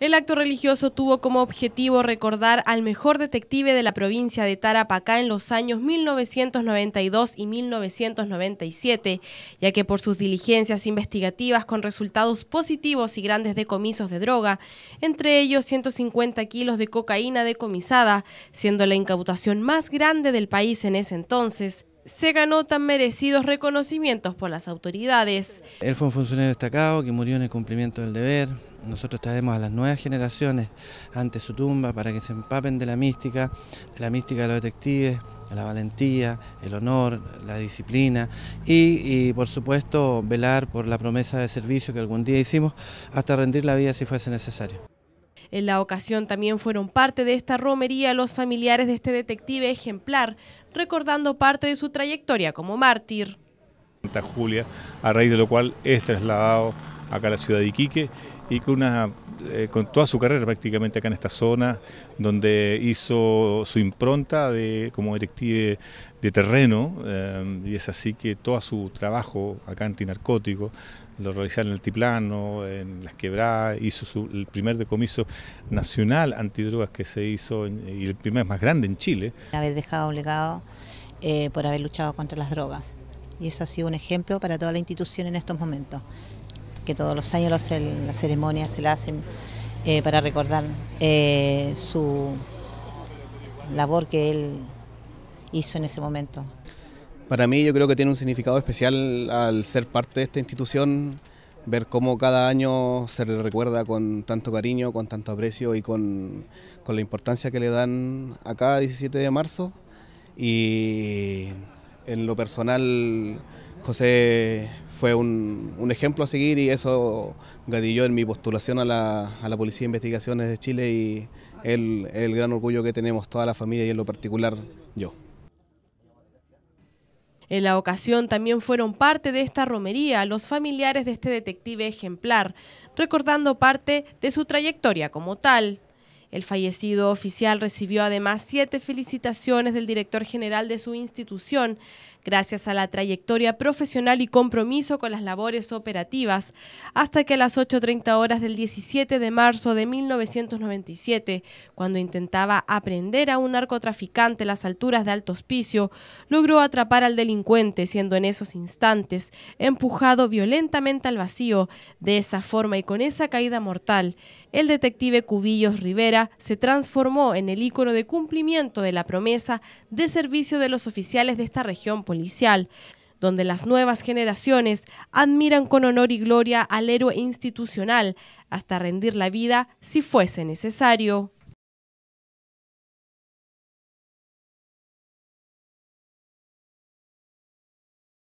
El acto religioso tuvo como objetivo recordar al mejor detective de la provincia de Tarapacá en los años 1992 y 1997, ya que por sus diligencias investigativas con resultados positivos y grandes decomisos de droga, entre ellos 150 kilos de cocaína decomisada, siendo la incautación más grande del país en ese entonces, se ganó tan merecidos reconocimientos por las autoridades. Él fue un funcionario destacado que murió en el cumplimiento del deber. Nosotros traemos a las nuevas generaciones ante su tumba para que se empapen de la mística, de la mística de los detectives, de la valentía, el honor, la disciplina y, por supuesto velar por la promesa de servicio que algún día hicimos hasta rendir la vida si fuese necesario. En la ocasión también fueron parte de esta romería los familiares de este detective ejemplar, recordando parte de su trayectoria como mártir. Julia, a raíz de lo cual es trasladado acá en la ciudad de Iquique y eh, con, toda su carrera prácticamente acá en esta zona, donde hizo su impronta de, como directivo de terreno, eh, y es así que todo su trabajo acá antinarcótico lo realizaron en el altiplano, en las quebradas, hizo su, el primer decomiso nacional antidrogas que se hizo y el primer más grande en Chile. Haber dejado un legado eh, por haber luchado contra las drogas. Y eso ha sido un ejemplo para toda la institución en estos momentos que todos los años la ceremonia las ceremonias se la hacen eh, para recordar eh, su labor que él hizo en ese momento. Para mí yo creo que tiene un significado especial al ser parte de esta institución, ver cómo cada año se le recuerda con tanto cariño, con tanto aprecio y con, con la importancia que le dan a cada 17 de marzo. Y en lo personal José fue un, ejemplo a seguir y eso gadilló en mi postulación a la, Policía de Investigaciones de Chile y el, el gran orgullo que tenemos toda la familia y en lo particular yo. En la ocasión también fueron parte de esta romería los familiares de este detective ejemplar, recordando parte de su trayectoria como tal. El fallecido oficial recibió además siete felicitaciones del director general de su institución, gracias a la trayectoria profesional y compromiso con las labores operativas, hasta que a las 8.30 horas del 17 de marzo de 1997, cuando intentaba aprender a un narcotraficante las alturas de Alto Hospicio, logró atrapar al delincuente, siendo en esos instantes empujado violentamente al vacío. De esa forma y con esa caída mortal, el detective Cubillos Rivera se transformó en el ícono de cumplimiento de la promesa de servicio de los oficiales de esta región policial, donde las nuevas generaciones admiran con honor y gloria al héroe institucional hasta rendir la vida si fuese necesario.